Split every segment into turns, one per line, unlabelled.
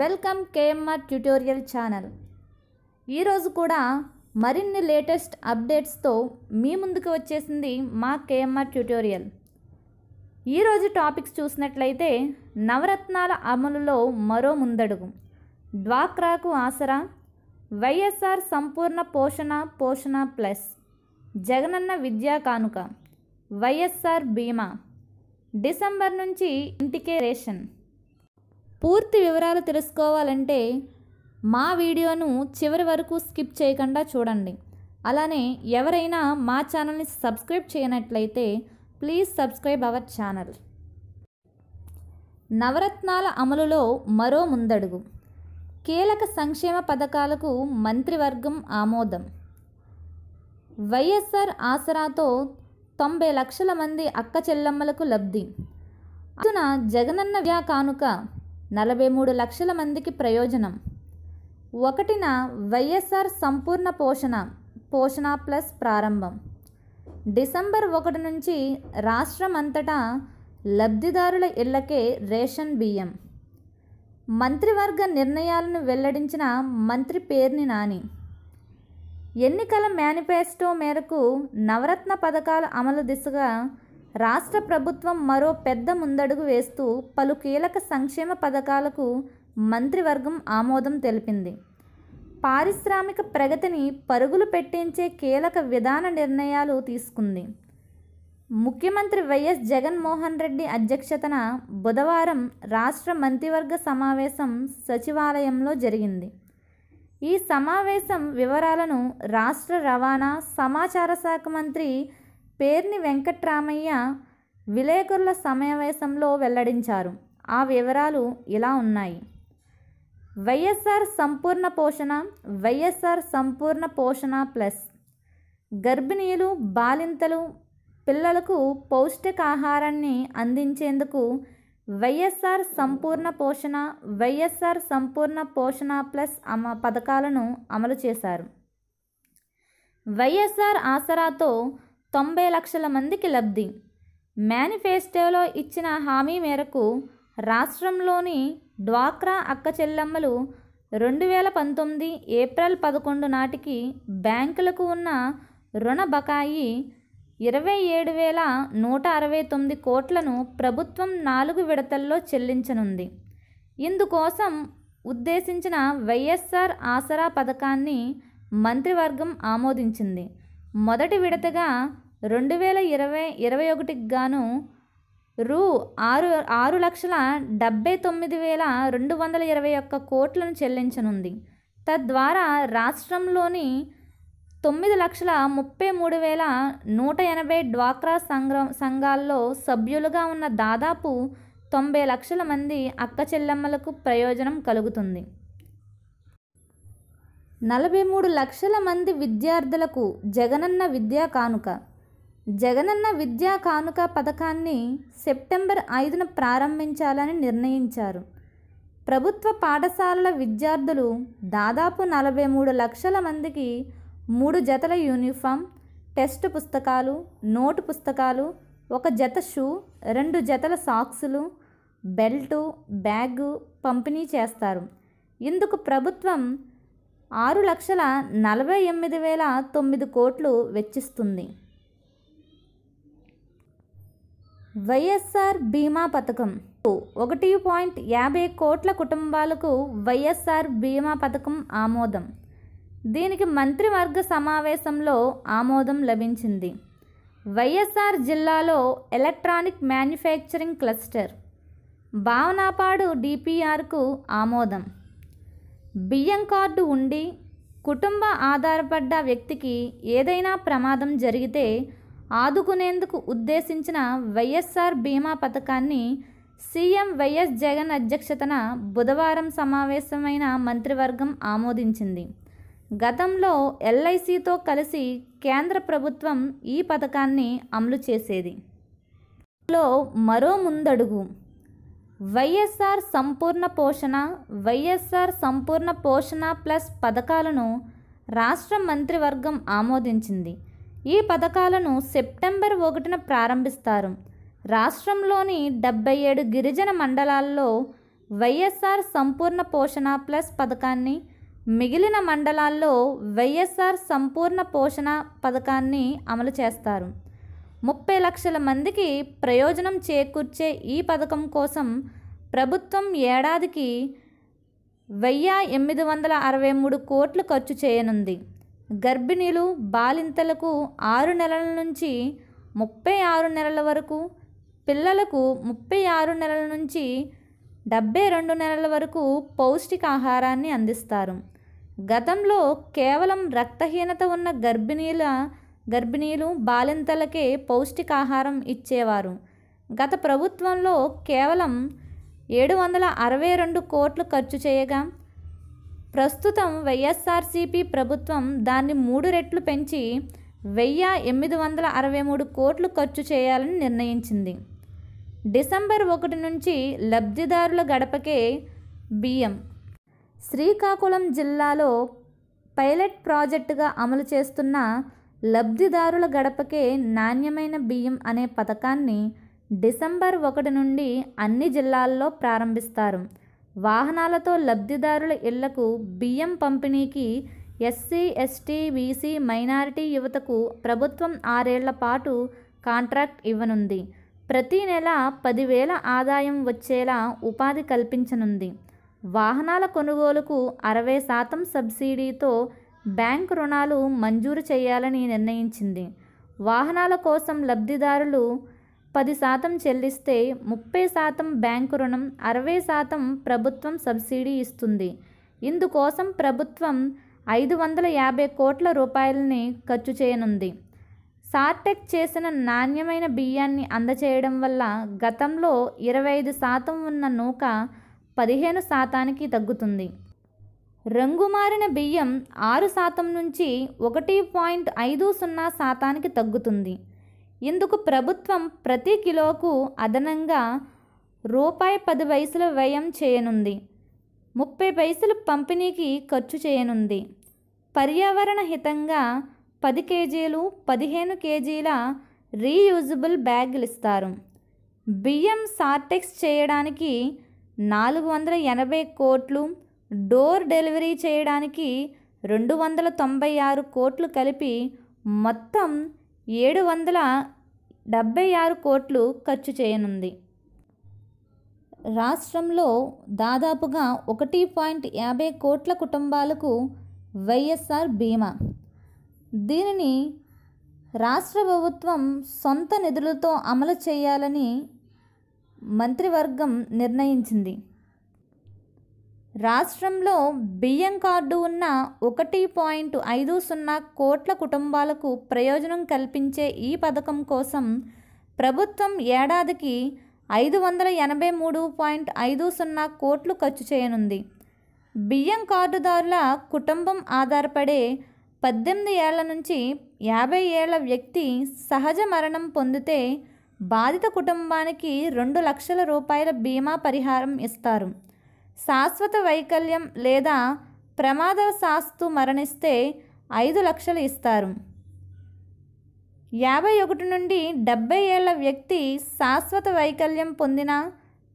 welcome KMR tutorial channel ఈరోజు కూడా మరిన్ని లేటెస్ట్ అప్డేట్స్తో మీ ముందుకు వచ్చేసింది మా కేఎంఆర్ ట్యూటోరియల్ ఈరోజు టాపిక్స్ చూసినట్లయితే నవరత్నాల అమలులో మరో ముందడుగు డ్వాక్రాకు ఆసరా వైఎస్ఆర్ సంపూర్ణ పోషణ పోషణ ప్లస్ జగనన్న విద్యా కానుక వైఎస్ఆర్ బీమా డిసెంబర్ నుంచి ఇంటికే రేషన్ పూర్తి వివరాలు తెలుసుకోవాలంటే మా వీడియోను చివరి వరకు స్కిప్ చేయకుండా చూడండి అలానే ఎవరైనా మా ఛానల్ని సబ్స్క్రైబ్ చేయనట్లయితే ప్లీజ్ సబ్స్క్రైబ్ అవర్ ఛానల్ నవరత్నాల అమలులో మరో ముందడుగు కీలక సంక్షేమ పథకాలకు మంత్రివర్గం ఆమోదం వైఎస్ఆర్ ఆసరాతో తొంభై లక్షల మంది అక్క చెల్లెమ్మలకు లబ్ధి అందున జగనన్న వ్యా కానుక నలభై మూడు లక్షల మందికి ప్రయోజనం ఒకటిన వైఎస్ఆర్ సంపూర్ణ పోషణ పోషణ ప్లస్ ప్రారంభం డిసెంబర్ ఒకటి నుంచి రాష్ట్రం అంతటా లబ్ధిదారుల ఇళ్లకే రేషన్ బియ్యం మంత్రివర్గ నిర్ణయాలను వెల్లడించిన మంత్రి పేర్ని నాని ఎన్నికల మేనిఫెస్టో మేరకు నవరత్న పథకాల అమలు దిశగా రాష్ట్ర ప్రభుత్వం మరో పెద్ద ముందడుగు వేస్తూ పలు కీలక సంక్షేమ పథకాలకు మంత్రివర్గం ఆమోదం తెలిపింది పారిశ్రామిక ప్రగతిని పరుగులు పెట్టించే కీలక విధాన నిర్ణయాలు తీసుకుంది ముఖ్యమంత్రి వైఎస్ జగన్మోహన్ రెడ్డి అధ్యక్షతన బుధవారం రాష్ట్ర మంత్రివర్గ సమావేశం సచివాలయంలో జరిగింది ఈ సమావేశం వివరాలను రాష్ట్ర రవాణా సమాచార శాఖ మంత్రి పేర్ని వెంకట్రామయ్య విలేకరుల సమావేశంలో వెల్లడించారు ఆ వివరాలు ఇలా ఉన్నాయి వైఎస్ఆర్ సంపూర్ణ పోషణ వైఎస్ఆర్ సంపూర్ణ పోషణ ప్లస్ గర్భిణీలు బాలింతలు పిల్లలకు పౌష్టికాహారాన్ని అందించేందుకు వైఎస్ఆర్ సంపూర్ణ పోషణ వైఎస్ఆర్ సంపూర్ణ పోషణ ప్లస్ అమ పథకాలను అమలు చేశారు వైఎస్ఆర్ ఆసరాతో తొంభై లక్షల మందికి లబ్ధి మేనిఫెస్టోలో ఇచ్చిన హామీ మేరకు రాష్ట్రంలోని డ్వాక్రా అక్క చెల్లెమ్మలు రెండు వేల పంతొమ్మిది ఏప్రిల్ పదకొండు నాటికి బ్యాంకులకు ఉన్న రుణ బకాయి ఇరవై ఏడు వేల నూట అరవై తొమ్మిది కోట్లను ప్రభుత్వం నాలుగు విడతల్లో చెల్లించనుంది ఇందుకోసం ఉద్దేశించిన వైఎస్ఆర్ ఆసరా పథకాన్ని మంత్రివర్గం ఆమోదించింది మొదటి విడతగా రెండు వేల ఇరవై ఇరవై ఒకటికి గాను రూ ఆరు ఆరు లక్షల డెబ్బై తొమ్మిది వేల రెండు వందల ఇరవై ఒక్క కోట్లను చెల్లించనుంది తద్వారా రాష్ట్రంలోని తొమ్మిది లక్షల ముప్పై మూడు వేల నూట ఎనభై డ్వాక్రా సంఘం సంఘాల్లో సభ్యులుగా ఉన్న దాదాపు తొంభై లక్షల మంది అక్క చెల్లెమ్మలకు ప్రయోజనం కలుగుతుంది నలభై మూడు లక్షల మంది విద్యార్థులకు జగనన్న విద్యా కానుక జగనన్న విద్యా కానుక పథకాన్ని సెప్టెంబర్ ఐదున ప్రారంభించాలని నిర్ణయించారు ప్రభుత్వ పాఠశాలల విద్యార్థులు దాదాపు నలభై మూడు లక్షల మందికి మూడు జతల యూనిఫామ్ టెస్ట్ పుస్తకాలు నోటు పుస్తకాలు ఒక జత షూ రెండు జతల సాక్సులు బెల్టు బ్యాగు పంపిణీ చేస్తారు ఇందుకు ప్రభుత్వం ఆరు లక్షల నలభై ఎనిమిది వేల తొమ్మిది కోట్లు వెచ్చిస్తుంది వైఎస్ఆర్ బీమా పథకం ఒకటి పాయింట్ యాభై కోట్ల కుటుంబాలకు వైఎస్ఆర్ బీమా పథకం ఆమోదం దీనికి మంత్రివర్గ సమావేశంలో ఆమోదం లభించింది వైఎస్ఆర్ జిల్లాలో ఎలక్ట్రానిక్ మ్యానుఫ్యాక్చరింగ్ క్లస్టర్ భావనాపాడు డిపిఆర్కు ఆమోదం బియ్యం కార్డు ఉండి కుటుంబ ఆధారపడ్డ వ్యక్తికి ఏదైనా ప్రమాదం జరిగితే ఆదుకునేందుకు ఉద్దేశించిన వైఎస్ఆర్ బీమా పథకాన్ని సీఎం వైఎస్ జగన్ అధ్యక్షతన బుధవారం సమావేశమైన మంత్రివర్గం ఆమోదించింది గతంలో ఎల్ఐసితో కలిసి కేంద్ర ప్రభుత్వం ఈ పథకాన్ని అమలు చేసేది లో మరో ముందడుగు వైఎస్ఆర్ సంపూర్ణ పోషణ వైఎస్ఆర్ సంపూర్ణ పోషణ ప్లస్ పథకాలను రాష్ట్ర మంత్రివర్గం ఆమోదించింది ఈ పథకాలను సెప్టెంబర్ ఒకటిన ప్రారంభిస్తారు రాష్ట్రంలోని డెబ్బై ఏడు గిరిజన మండలాల్లో వైఎస్ఆర్ సంపూర్ణ పోషణ ప్లస్ పథకాన్ని మిగిలిన మండలాల్లో వైఎస్ఆర్ సంపూర్ణ పోషణ పథకాన్ని అమలు చేస్తారు ముప్పై లక్షల మందికి ప్రయోజనం చేకూర్చే ఈ పథకం కోసం ప్రభుత్వం ఏడాదికి వెయ్యి ఎనిమిది వందల అరవై మూడు కోట్లు ఖర్చు చేయనుంది గర్భిణీలు బాలింతలకు ఆరు నెలల నుంచి ముప్పై ఆరు నెలల వరకు పిల్లలకు ముప్పై ఆరు నెలల నుంచి డెబ్బై రెండు నెలల వరకు పౌష్టికాహారాన్ని అందిస్తారు గతంలో కేవలం రక్తహీనత ఉన్న గర్భిణీల గర్భిణీలు బాలింతలకే పౌష్టికాహారం ఇచ్చేవారు గత ప్రభుత్వంలో కేవలం ఏడు వందల అరవై రెండు కోట్లు ఖర్చు చేయగా ప్రస్తుతం వైఎస్ఆర్సీపీ ప్రభుత్వం దాన్ని మూడు రెట్లు పెంచి వెయ్యి ఎనిమిది వందల అరవై మూడు కోట్లు ఖర్చు చేయాలని నిర్ణయించింది డిసెంబర్ ఒకటి నుంచి లబ్ధిదారుల గడపకే బియ్యం శ్రీకాకుళం జిల్లాలో పైలట్ ప్రాజెక్టుగా అమలు చేస్తున్న లబ్ధిదారుల గడపకే నాణ్యమైన బియ్యం అనే పథకాన్ని డిసెంబర్ ఒకటి నుండి అన్ని జిల్లాల్లో ప్రారంభిస్తారు వాహనాలతో లబ్ధిదారుల ఇళ్లకు బియ్యం పంపిణీకి ఎస్సీ ఎస్టీ బీసీ మైనారిటీ యువతకు ప్రభుత్వం ఆరేళ్ల పాటు కాంట్రాక్ట్ ఇవ్వనుంది ప్రతి నెల పదివేల ఆదాయం వచ్చేలా ఉపాధి కల్పించనుంది వాహనాల కొనుగోలుకు అరవై శాతం సబ్సిడీతో బ్యాంకు రుణాలు మంజూరు చేయాలని నిర్ణయించింది వాహనాల కోసం లబ్ధిదారులు పది శాతం చెల్లిస్తే ముప్పై శాతం బ్యాంకు రుణం అరవై శాతం ప్రభుత్వం సబ్సిడీ ఇస్తుంది ఇందుకోసం ప్రభుత్వం ఐదు వందల యాభై కోట్ల రూపాయలని ఖర్చు చేయనుంది సార్టెక్ చేసిన నాణ్యమైన బియ్యాన్ని అందచేయడం వల్ల గతంలో ఇరవై ఐదు శాతం ఉన్న నూక పదిహేను శాతానికి తగ్గుతుంది రంగుమారిన బియ్యం ఆరు శాతం నుంచి ఒకటి పాయింట్ ఐదు సున్నా శాతానికి తగ్గుతుంది ఇందుకు ప్రభుత్వం ప్రతి కిలోకు అదనంగా రూపాయి పది పైసలు వ్యయం చేయనుంది ముప్పై పైసలు పంపిణీకి ఖర్చు చేయనుంది పర్యావరణ హితంగా పది కేజీలు పదిహేను కేజీల రీయూజబుల్ బ్యాగులు ఇస్తారు బియ్యం సార్టెక్స్ చేయడానికి నాలుగు వందల ఎనభై కోట్లు డోర్ డెలివరీ చేయడానికి రెండు వందల తొంభై ఆరు కోట్లు కలిపి మొత్తం ఏడు వందల డెబ్బై ఆరు కోట్లు ఖర్చు చేయనుంది రాష్ట్రంలో దాదాపుగా ఒకటి పాయింట్ యాభై కోట్ల కుటుంబాలకు వైఎస్ఆర్ బీమా దీనిని రాష్ట్ర ప్రభుత్వం సొంత నిధులతో అమలు చేయాలని మంత్రివర్గం నిర్ణయించింది రాష్ట్రంలో బియ్యం కార్డు ఉన్న ఒకటి పాయింట్ ఐదు సున్నా కోట్ల కుటుంబాలకు ప్రయోజనం కల్పించే ఈ పథకం కోసం ప్రభుత్వం ఏడాదికి ఐదు వందల ఎనభై మూడు పాయింట్ ఐదు సున్నా కోట్లు ఖర్చు చేయనుంది బియ్యం కార్డుదారుల కుటుంబం ఆధారపడే పద్దెనిమిది ఏళ్ల నుంచి యాభై ఏళ్ల వ్యక్తి సహజ మరణం పొందితే బాధిత కుటుంబానికి రెండు లక్షల రూపాయల బీమా పరిహారం ఇస్తారు శాశ్వత వైకల్యం లేదా ప్రమాదశాస్తు మరణిస్తే ఐదు లక్షలు ఇస్తారు యాభై ఒకటి నుండి డెబ్బై ఏళ్ల వ్యక్తి శాశ్వత వైకల్యం పొందిన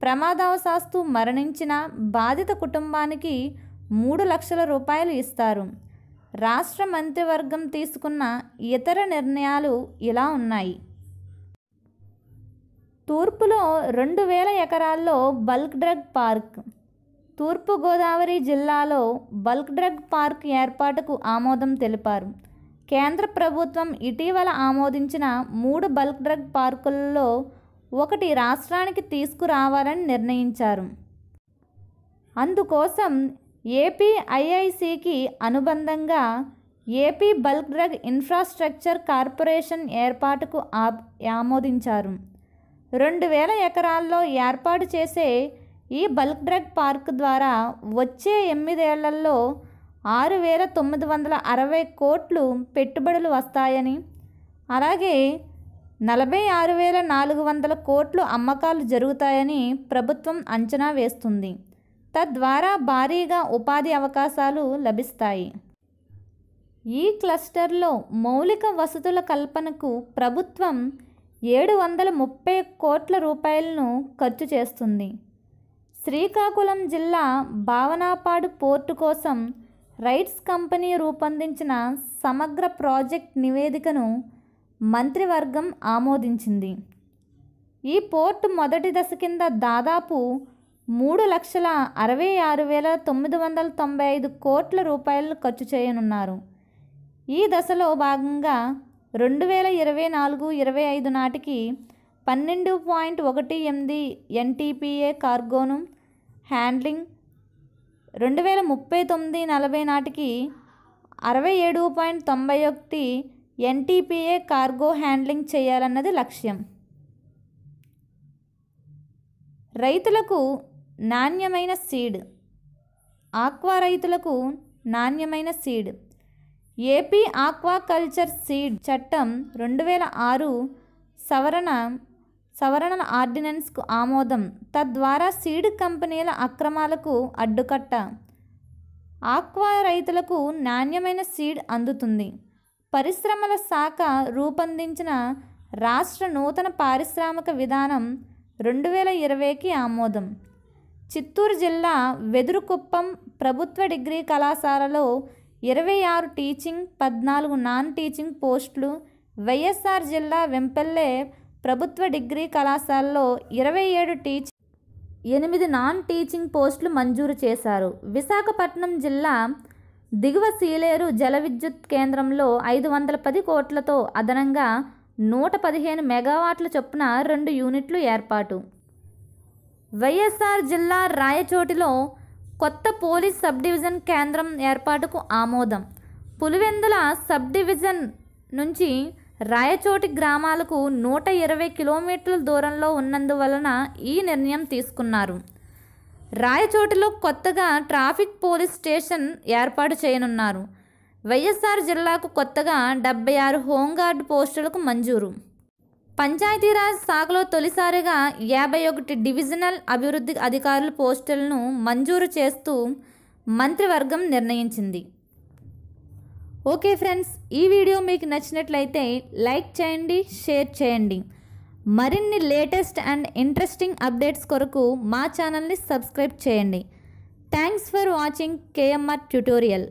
ప్రమాదవశాస్తు మరణించిన బాధిత కుటుంబానికి మూడు లక్షల రూపాయలు ఇస్తారు రాష్ట్ర మంత్రివర్గం తీసుకున్న ఇతర నిర్ణయాలు ఇలా ఉన్నాయి తూర్పులో రెండు వేల ఎకరాల్లో బల్క్ డ్రగ్ పార్క్ తూర్పుగోదావరి జిల్లాలో బల్క్ డ్రగ్ పార్క్ ఏర్పాటుకు ఆమోదం తెలిపారు కేంద్ర ప్రభుత్వం ఇటీవల ఆమోదించిన మూడు బల్క్ డ్రగ్ పార్కుల్లో ఒకటి రాష్ట్రానికి తీసుకురావాలని నిర్ణయించారు అందుకోసం ఏపీఐఐసికి అనుబంధంగా AP bulk drug infrastructure corporation ఏర్పాటుకు ఆమోదించారు రెండు వేల ఎకరాల్లో ఏర్పాటు చేసే ఈ బల్క్ డ్రగ్ పార్క్ ద్వారా వచ్చే ఎనిమిదేళ్లలో ఆరు వేల తొమ్మిది వందల అరవై కోట్లు పెట్టుబడులు వస్తాయని అలాగే నలభై ఆరు వేల నాలుగు వందల కోట్లు అమ్మకాలు జరుగుతాయని ప్రభుత్వం అంచనా వేస్తుంది తద్వారా భారీగా ఉపాధి అవకాశాలు లభిస్తాయి ఈ క్లస్టర్లో మౌలిక వసతుల కల్పనకు ప్రభుత్వం ఏడు వందల ముప్పై కోట్ల రూపాయలను ఖర్చు చేస్తుంది శ్రీకాకుళం జిల్లా భావనపాడు పోర్టు కోసం రైట్స్ కంపెనీ రూపొందించిన సమగ్ర ప్రాజెక్ట్ నివేదికను మంత్రివర్గం ఆమోదించింది ఈ పోర్టు మొదటి దశ కింద దాదాపు మూడు లక్షల అరవై ఆరు వేల తొమ్మిది వందల తొంభై ఐదు కోట్ల రూపాయలు ఖర్చు చేయనున్నారు ఈ దశలో భాగంగా రెండు వేల ఇరవై నాలుగు ఇరవై ఐదు నాటికి పన్నెండు పాయింట్ ఒకటి ఎనిమిది ఎన్టీపీఏ కార్గోను హ్యాండ్లింగ్ రెండు వేల ముప్పై తొమ్మిది నలభై నాటికి అరవై ఏడు పాయింట్ తొంభై ఒకటి ఎన్టీపీఏ కార్గో హ్యాండ్లింగ్ చేయాలన్నది లక్ష్యం రైతులకు నాణ్యమైన సీడ్ ఆక్వా రైతులకు నాణ్యమైన సీడ్ ఏపీ ఆక్వాకల్చర్ సీడ్ చట్టం రెండు వేల ఆరు సవరణ సవరణ ఆర్డినెన్స్కు ఆమోదం తద్వారా సీడ్ కంపెనీల అక్రమాలకు అడ్డుకట్ట ఆక్వా రైతులకు నాణ్యమైన సీడ్ అందుతుంది పరిశ్రమల శాఖ రూపొందించిన రాష్ట్ర నూతన పారిశ్రామిక విధానం రెండు వేల ఇరవైకి ఆమోదం చిత్తూరు జిల్లా వెదురుకుప్పం ప్రభుత్వ డిగ్రీ కళాశాలలో ఇరవై ఆరు టీచింగ్ పద్నాలుగు నాన్ టీచింగ్ పోస్టులు వైఎస్ఆర్ జిల్లా వెంపల్లె ప్రభుత్వ డిగ్రీ కళాశాలలో ఇరవై ఏడు టీచ్ ఎనిమిది నాన్ టీచింగ్ పోస్టులు మంజూరు చేశారు విశాఖపట్నం జిల్లా దిగువ సీలేరు జల విద్యుత్ కేంద్రంలో ఐదు వందల పది కోట్లతో అదనంగా నూట పదిహేను మెగావాట్ల చొప్పున రెండు యూనిట్లు ఏర్పాటు వైఎస్ఆర్ జిల్లా రాయచోటిలో కొత్త పోలీస్ సబ్ డివిజన్ కేంద్రం ఏర్పాటుకు ఆమోదం పులివెందుల సబ్ డివిజన్ నుంచి రాయచోటి గ్రామాలకు నూట ఇరవై కిలోమీటర్ల దూరంలో ఉన్నందువలన ఈ నిర్ణయం తీసుకున్నారు రాయచోటిలో కొత్తగా ట్రాఫిక్ పోలీస్ స్టేషన్ ఏర్పాటు చేయనున్నారు వైఎస్ఆర్ జిల్లాకు కొత్తగా డెబ్బై ఆరు హోంగార్డ్ పోస్టులకు మంజూరు పంచాయతీరాజ్ శాఖలో తొలిసారిగా యాభై ఒకటి డివిజనల్ అభివృద్ధి అధికారుల పోస్టులను మంజూరు చేస్తూ మంత్రివర్గం నిర్ణయించింది ఓకే ఫ్రెండ్స్ ఈ వీడియో మీకు నచ్చినట్లయితే లైక్ చేయండి షేర్ చేయండి మరిన్ని లేటెస్ట్ అండ్ ఇంట్రెస్టింగ్ అప్డేట్స్ కొరకు మా ఛానల్ని సబ్స్క్రైబ్ చేయండి thanks for watching KMR tutorial